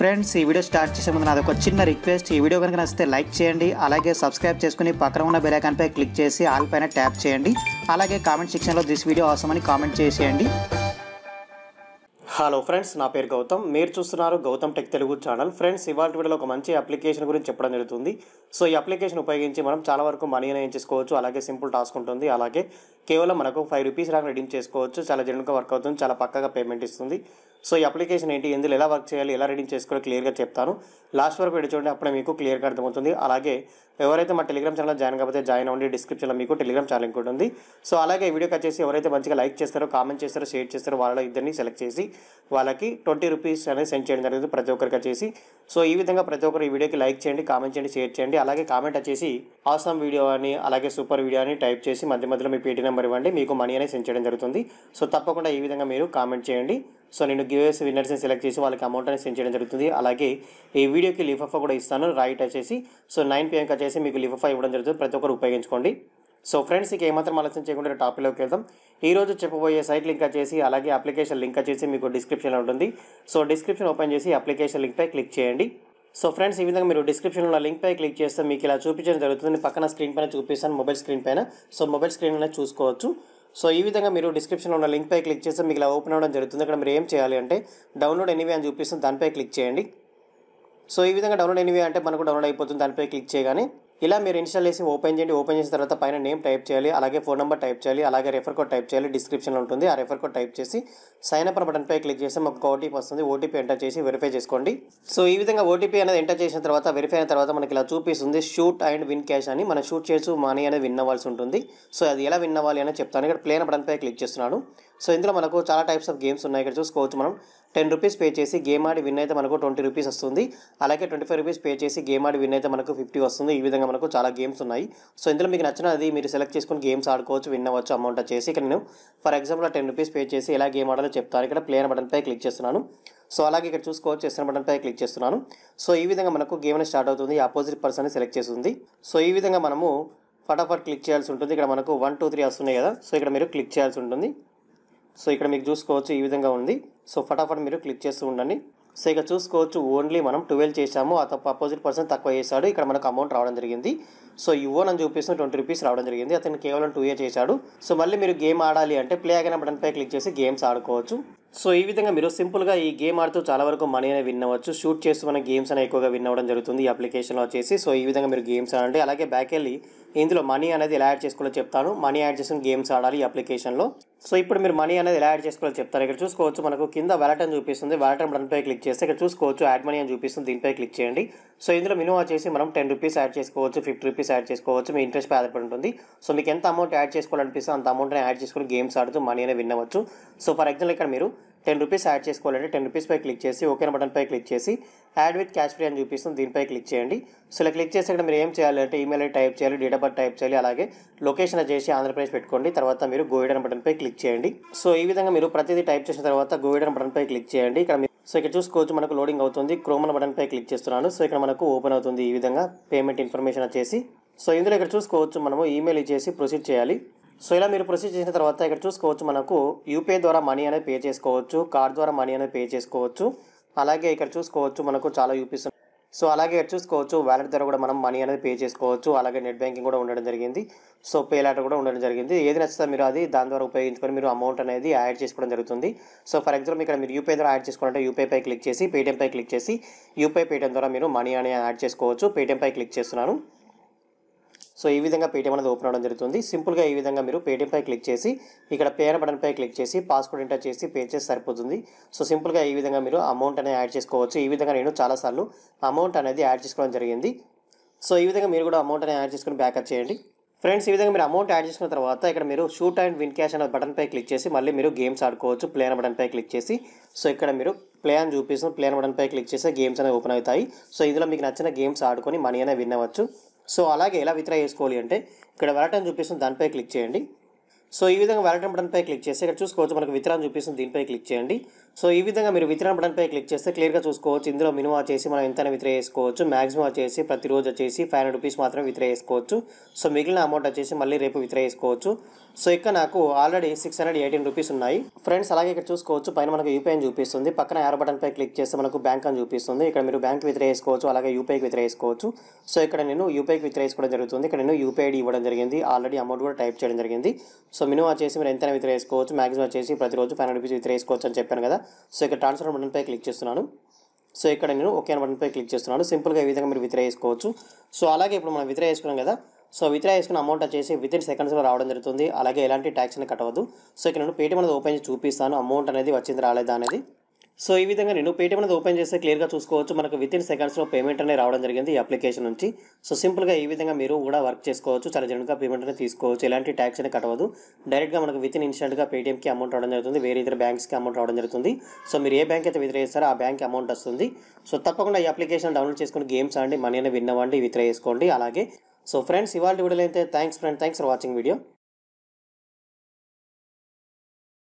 friends ఈ video start చేసే ముందు నాది ఒక చిన్న రిక్వెస్ట్ ఈ వీడియో కనుక నచ్చితే లైక్ చేయండి అలాగే సబ్స్క్రైబ్ చేసుకుని పక్కన ఉన్న పై క్లిక్ చేసి ఆల్ పైన ట్యాప్ చేయండి అలాగే కామెంట్ సెక్షన్లో దిస్ వీడియో అవసరం అని కామెంట్ చేసేయండి హలో ఫ్రెండ్స్ నా పేరు గౌతమ్ మీరు చూస్తున్నారు Gautam tech Telugu channel friends ఇవాళ వీడియోలో ఒక మంచి అప్లికేషన్ గురించి చెప్పడం జరుగుతుంది సో ఈ అప్లికేషన్ ఉపయోగించి మనం చాలా వరకు మనీ అనేది చేసుకోవచ్చు అలాగే సింపుల్ టాస్క్ ఉంటుంది అలాగే కేవలం మనకు ఫైవ్ రూపీస్ దాకా రెడీమ్ చేసుకోవచ్చు చాలా జనరల్గా వర్క్ అవుతుంది చాలా పక్కగా పేమెంట్ ఇస్తుంది సో ఈ అప్లికేషన్ ఏంటి ఎందులో ఎలా వర్క్ చేయాలి ఎలా రెడీ చేసుకోవాలి క్లియర్గా చెప్తాను లాస్ట్ వరకు వీడియో చూడండి అప్పుడే మీకు క్లియర్గా అర్థమవుతుంది అలాగే ఎవరైతే మా టెలిగ్రామ్ ఛానల్ జాయిన్ కాకపోతే జాయిన్ అవ్వండి డిస్క్రిప్షన్లో మీకు టెలిగ్రామ్ ఛానల్ ఉంటుంది సో అలాగే వీడియోకి వచ్చేసి ఎవరైతే మంచిగా లైక్ చేస్తారో కామెంట్ చేస్తారో షేర్ చేస్తారో వాళ్ళ ఇద్దరిని సెలెక్ట్ చేసి వాళ్ళకి ట్వంటీ రూపీస్ అనేది సెండ్ చేయడం జరిగింది ప్రతి ఒక్కరికి వచ్చేసి సో ఈ విధంగా ప్రతి ఒక్కరు ఈ వీడియోకి లైక్ చేయండి కామెంట్ చేయండి షేర్ చేయండి అలాగే కామెంట్ వచ్చేసి ఆసమ్ వీడియో అని అలాగే సూపర్ వీడియో అని టైప్ చేసి మధ్య మధ్యలో మీ పేటీ నెంబర్ ఇవ్వండి మీకు మనీ అనేది సెండ్ చేయడం జరుగుతుంది సో తప్పకుండా ఈ విధంగా మీరు కామెంట్ చేయండి సో నేను గివేస్ విన్నర్స్ని సెలెక్ట్ చేసి వాళ్ళకి అమౌంట్ అనేది సెండ్ చేయడం జరుగుతుంది అలాగే ఈ వీడియోకి లిఫఫా కూడా ఇస్తాను రైట్ వచ్చేసి సో నైన్ పిఎంకి వచ్చేసి మీకు లిఫఫా ఇవ్వడం జరుగుతుంది ప్రతి ఒక్కరు ఉపయోగించుకోండి సో ఫ్రెండ్స్ ఇక ఏమాత్రం ఆలోచన చేయకుండా టాపిక్లోకి వెళ్దాం ఈ రోజు చెప్పబోయే సైట్ లింక్ వచ్చేసి అలాగే అప్లికేషన్ లింక్ వచ్చేసి మీకు డిస్క్రిప్షన్లో ఉంటుంది సో డిస్క్రిప్షన్ ఓపెన్ చేసి అప్లికేషన్ లింక్పై క్లిక్ చేయండి సో ఫ్రెండ్స్ ఈ విధంగా మీరు డిస్క్రిప్షన్లో ఉన్న లింక్పై క్లిక్ చేస్తే మీకు ఇలా చూపించడం జరుగుతుంది పక్కన స్క్రీన్ పైన చూపిస్తాను మొబైల్ స్క్రీన్ పైన సో మొబైల్ స్క్రీన్ అనేది చూసుకోవచ్చు సో ఈ విధంగా మీరు డిస్క్రిప్షన్లో ఉన్న లింక్పై క్లిక్ చేస్తే మీకు ఇలా ఓపెన్ అవ్వడం జరుగుతుంది అక్కడ మీరు ఏం చేయాలి అంటే డౌన్లోడ్ ఎనీవే అని చూపిస్తుంది దానిపై క్లిక్ చేయండి సో ఈ విధంగా డౌన్లోడ్ ఎనీవే అంటే మనకు డౌన్లోడ్ అయిపోతుంది దానిపై క్లిక్ చేయగానే ఇలా మీరు ఇన్స్టాల్ చేసి ఓపెన్ చేయండి ఓపెన్ చేసిన తర్వాత పైన నేమ్ టైప్ చేయాలి అలాగే ఫోన్ నెంబర్ టైప్ చేయాలి అలాగే రెఫర్ కోడ్ టైప్ చేయాలి డిస్క్రిప్షన్లో ఉంటుంది ఆ రెఫర్ కోడ్ టైప్ చేసి సైన్ అప్ బటన్పై క్లిక్ చేస్తే మాకు ఓటీపీ వస్తుంది ఓటీపీ ఎంటర్ చేసి వెరిఫై చేసుకోండి సో ఈ విధంగా ఓటీపీ అనేది ఎంటర్ చేసిన తర్వాత వెరిఫై అయిన తర్వాత మనకి ఇలా చూపిస్తుంది షూట్ అండ్ విన్ క్యాష్ అని మనం షూట్ చేసి మనీ అనేది విన్ అవ్వాల్సి ఉంటుంది సో అది ఎలా విన్ అవ్వాలి అని చెప్తాను ఇక్కడ ప్లేన్ బటన్పై క్లిక్ చేస్తున్నాను సో ఇందులో మనకు చాలా టైప్స్ ఆఫ్ గేమ్స్ ఉన్నాయి ఇక్కడ చూసుకోవచ్చు మనం టెన్ రూపీస్ పే చేసి గేమ్ ఆడి విన్ అయితే మనకు ట్వంటీ రూపీస్ వస్తుంది అలాగే ట్వంటీ ఫైవ్ రూపీస్ పే చేసి గేమ్ ఆడి విన్ అయితే మనకు ఫిఫ్టీ వస్తుంది ఈ విధంగా మనకు చాలా గేమ్స్ ఉన్నాయి సో ఇందులో మీకు నచ్చినది మీరు సెలెక్ట్ చేసుకుని గేమ్స్ ఆడుకోవచ్చు విన్ అవ్వచ్చు అమౌంట్ వచ్చేసి ఇక్కడ నేను for example ten rupees pay చేసి ఎలా గేమ్ ఆడాలో చెప్తాను ఇక్కడ ప్లేయర్ బటన్పై క్లిక్ చేస్తున్నాను సో అలాగే ఇక్కడ చూసుకోవచ్చు ఎస్ఎన్ బటన్పై క్లిక్ చేస్తున్నాను సో ఈ విధంగా మనకు గేమ్ అనేది స్టార్ట్ అవుతుంది ఆపోజిట్ పర్సన్ సెలెక్ట్ చేస్తుంది సో ఈ విధంగా మనము ఫటాఫట్ క్లిక్ చేయాల్సి ఉంటుంది ఇక్కడ మనకు వన్ టూ త్రీ వస్తున్నాయి కదా సో ఇక్కడ మీరు క్లిక్ చేయాల్సి ఉంటుంది సో ఇక్కడ మీకు చూసుకోవచ్చు ఈ విధంగా ఉంది సో ఫటాఫట్ మీరు క్లిక్ చేస్తూ ఉండండి సో ఇక చూసుకోవచ్చు ఓన్లీ మనం ట్వెల్వ్ చేసాము అత అపోజిట్ పర్సన్ తక్కువ చేశాడు ఇక్కడ మనకు అమౌంట్ రావడం జరిగింది సో ఇవో అని చూపిస్తున్న ట్వంటీ రూపీస్ రావడం జరిగింది అతను కేవలం టూ ఇయర్ చేశాడు సో మళ్ళీ మీరు గేమ్ ఆడాలి అంటే ప్లే అయిన బటన్పై క్లిక్ చేసి గేమ్స్ ఆడుకోవచ్చు సో ఈ విధంగా మీరు సింపుల్గా ఈ గేమ్ ఆడుతూ చాలా వరకు మనీ అనే విన్ అవ్వచ్చు షూట్ చేస్తూ మన గేమ్స్ అనే ఎక్కువగా విన్ అవ్వడం జరుగుతుంది ఈ అప్లికేషన్లో వచ్చేసి సో ఈ విధంగా మీరు గేమ్స్ ఆడండి అలాగే బ్యాక్ వెళ్ళి ఇందులో మనీ అనేది ఎలా యాడ్ చేసుకోవాలో చెప్తాను మనీ యాడ్ చేసిన గేమ్స్ ఆడాలి ఈ అప్లికేషన్లో సో ఇప్పుడు మీరు మనీ అనేది ఎలా యాడ్ చేసుకోవాలో చెప్తారు ఇక్కడ చూసుకోవచ్చు మనకు కింద వ్యాలెట్ అని చూపిస్తుంది వ్యాలెట్ బటన్పై క్లిక్ చేస్తే ఇక్కడ చూసుకోవచ్చు యాడ్ మనీ అని చూపిస్తుంది దీనిపై క్లిక్ చేయండి సో ఇందులో మినిమం వచ్చేసి మనం టెన్ రూపీస్ యాడ్ చేసుకోవచ్చు ఫిఫ్టీ రూపీస్ రూపీస్ యాడ్ చేసుకోవచ్చు మీ ఇంట్రెస్ట్ ఆధారపడి ఉంటుంది సో మీకు ఎంత అమౌంట్ యాడ్ చేసుకోవాలనిపిస్తే అంత అమౌంట్ని యాడ్ చేసుకుని గేమ్స్ ఆడుతూ మనీ అనేది వినవచ్చు సో ఫర్ ఎగ్జాంపుల్ ఇక్కడ మీరు టెన్ రూపీస్ యాడ్ చేసుకోవాలంటే టెన్ రూపీస్ పై క్లిక్ చేసి ఓకే బటన్ పై క్లిక్ చేసి యాడ్ విత్ క్యాష్ ఫ్రీ అని చూపిస్తుంది దీనిపై క్లిక్ చేయండి సో ఇలా క్లిక్ చేసి ఇక్కడ మీరు ఏం చేయాలంటే ఈమెయిల్ టైప్ చేయాలి డేట్ ఆఫ్ టైప్ చేయాలి అలాగే లొకేషన్ చేసి ఆంధ్రప్రదేశ్ పెట్టుకోండి తర్వాత మీరు గోయిడన్ బటన్పై క్లిక్ చేయండి సో ఈ విధంగా మీరు ప్రతిదీ టైప్ చేసిన తర్వాత బటన్ బటన్పై క్లిక్ చేయండి ఇక్కడ సో ఇక్కడ చూసుకోవచ్చు మనకు లోడింగ్ అవుతుంది క్రోమన్ బటన్పై క్లిక్ చేస్తున్నాను సో ఇక్కడ మనకు ఓపెన్ అవుతుంది ఈ విధంగా పేమెంట్ ఇన్ఫర్మేషన్ వచ్చేసి సో ఇందులో ఇక్కడ చూసుకోవచ్చు మనము ఈమెయిల్ ఇచ్చేసి ప్రొసీడ్ చేయాలి సో ఇలా మీరు ప్రొసీడ్ చేసిన తర్వాత ఇక్కడ చూసుకోవచ్చు మనకు యూపీఐ ద్వారా మనీ అనేది పే చేసుకోవచ్చు కార్డ్ ద్వారా మనీ అనేది పే చేసుకోవచ్చు అలాగే ఇక్కడ చూసుకోవచ్చు మనకు చాలా యూపీస్ సో అలాగే చూసుకోవచ్చు వ్యాలెట్ ద్వారా కూడా మనం మనీ అనేది పే చేసుకోవచ్చు అలాగే నెట్ బ్యాంకింగ్ కూడా ఉండడం జరిగింది సో పే లాటర్ కూడా ఉండడం జరిగింది ఏది నచ్చితే మీరు అది దాని ద్వారా ఉపయోగించుకొని మీరు అమౌంట్ అనేది యాడ్ చేసుకోవడం జరుగుతుంది సో ఫర్ ఎగ్జాంపుల్ ఇక్కడ మీరు యూపీఐ ద్వారా యాడ్ చేసుకోవాలంటే యూపీఐపై క్లిక్ చేసి పేటీఎంపై క్లిక్ చేసి యూపీఐ పేటీఎం ద్వారా మీరు మనీ అనేది యాడ్ చేసుకోవచ్చు పేటీఎంపై క్లిక్ చేస్తున్నాను సో ఈ విధంగా పేటీఎం అనేది ఓపెన్ అవడం జరుగుతుంది సింపుల్గా ఈ విధంగా మీరు పేటీఎంపై క్లిక్ చేసి ఇక్కడ బటన్ బటన్పై క్లిక్ చేసి పాస్వర్డ్ ఎంటర్ చేసి పే చేసి సరిపోతుంది సో సింపుల్గా ఈ విధంగా మీరు అమౌంట్ అనేది యాడ్ చేసుకోవచ్చు ఈ విధంగా నేను చాలాసార్లు అమౌంట్ అనేది యాడ్ చేసుకోవడం జరిగింది సో ఈ విధంగా మీరు కూడా అమౌంట్ అనేది యాడ్ చేసుకుని బ్యాకప్ చేయండి ఫ్రెండ్స్ ఈ విధంగా మీరు అమౌంట్ యాడ్ చేసిన తర్వాత ఇక్కడ మీరు షూట్ అండ్ విన్ క్యాష్ అనే బటన్పై క్లిక్ చేసి మళ్ళీ మీరు గేమ్స్ ఆడుకోవచ్చు ప్లేన్ బటన్ బటన్పై క్లిక్ చేసి సో ఇక్కడ మీరు ప్లే అని ప్లేన్ ప్లే అనే బటన్పై క్లిక్ చేస్తే గేమ్స్ అనేవి ఓపెన్ అవుతాయి సో ఇందులో మీకు నచ్చిన గేమ్స్ ఆడుకొని మనీ అనేది విన్ అవ్వచ్చు సో అలాగే ఎలా విత్డ్రా చేసుకోవాలి అంటే ఇక్కడ వెలటన్ చూపిస్తుంది దానిపై క్లిక్ చేయండి సో ఈ విధంగా వెరటం బటన్పై క్లిక్ చేసి ఇక్కడ చూసుకోవచ్చు మనకు విత్డ్రా చూపిస్తుంది దీనిపై క్లిక్ చేయండి సో ఈ విధంగా మీరు విత్డ్రా బటన్పై క్లిక్ చేస్తే క్లియర్గా చూసుకోవచ్చు ఇందులో మినిమం వచ్చేసి మనం ఎంతైనా విత్ర చేసుకోవచ్చు మ్యాక్సిమం వచ్చేసి ప్రతిరోజు వచ్చేసి ఫైవ్ హండ్రెడ్ రూపీస్ మాత్రం విత్ర చేసుకోవచ్చు సో మిగిలిన అమౌంట్ వచ్చేసి మళ్ళీ రేపు విత్ర చేసుకోవచ్చు సో ఇక్కడ నాకు already six hundred eighteen rupees ఉన్నాయి ఫ్రెండ్స్ అలాగే ఇక్కడ చూసుకోవచ్చు పైన మనకు యూపీఐ అని చూపిస్తుంది పక్కన యార్ బటన్పై క్లిక్ చేస్తే మనకు బ్యాంక్ అని చూపిస్తుంది ఇక్కడ మీరు బ్యాంక్ విత్ర చేసుకోవచ్చు అలాగే యూపీఐకి విత్ర చేసుకోవచ్చు సో ఇక్కడ నేను యూపీఐకి విత్ర చేసుకోవడం జరుగుతుంది ఇక్కడ నేను యూపీఐ ఇవ్వడం జరిగింది ఆల్రెడీ అమౌంట్ కూడా టైప్ చేయడం జరిగింది సో మినిమం వచ్చేసి మీరు ఎంతైనా విత్ర చేసుకోవచ్చు మ్యాక్సిమం వచ్చేసి ప్రతిరోజు ఫైవ్ హండ్రెడ్ రూపీస్ విత్ర చేసుకోవచ్చు అని చెప్పాను కదా సో ఇక్కడ ట్రాన్స్ఫర్ బటన్పై క్లిక్ చేస్తున్నాను సో ఇక్కడ నేను ఓకే అని బటన్పై క్లిక్ చేస్తున్నాను సింపుల్గా ఈ విధంగా మీరు విత్డ్రా చేసుకోవచ్చు సో అలాగే ఇప్పుడు మనం విత్డ్రా చేసుకున్నాం కదా సో విత్డ్రా చేసుకున్న అమౌంట్ వచ్చేసి విత్ ఇన్ సెకండ్స్లో రావడం జరుగుతుంది అలాగే ఎలాంటి ట్యాక్స్ కట్టవద్దు సో ఇక్కడ నేను పేటీఎం అనేది ఓపెన్ చేసి చూపిస్తాను అమౌంట్ అనేది వచ్చింది రాలేదా అనేది సో ఈ విధంగా నేను పేటీఎం అనేది ఓపెన్ చేస్తే క్లియర్గా చూసుకోవచ్చు మనకు విత్ ఇన్ సెకండ్స్లో పేమెంట్ అనేది రావడం జరిగింది ఈ అప్లికేషన్ నుంచి సో సింపుల్గా ఈ విధంగా మీరు కూడా వర్క్ చేసుకోవచ్చు చాలా జనరల్గా పేమెంట్ అనేది తీసుకోవచ్చు ఎలాంటి ట్యాక్స్ అనేది కట్టవద్దు డైరెక్ట్గా మనకు విత్ ఇన్ ఇన్స్టెంట్గా పేటీఎంకి అమౌంట్ రావడం జరుగుతుంది వేరే ఇతర బ్యాంక్స్కి అమౌంట్ రావడం జరుగుతుంది సో మీరు ఏ బ్యాంక్ అయితే విత్డ్రా చేస్తారో ఆ బ్యాంక్ అమౌంట్ వస్తుంది సో తప్పకుండా ఈ అప్లికేషన్ డౌన్లోడ్ చేసుకుని గేమ్స్ ఆడి మనీ అనేది విన్నవ్వండి విత్డ్రా చేసుకోండి అలాగే సో ఫ్రెండ్స్ ఇవాళ వీడియోలో అయితే thanks friend thanks for watching video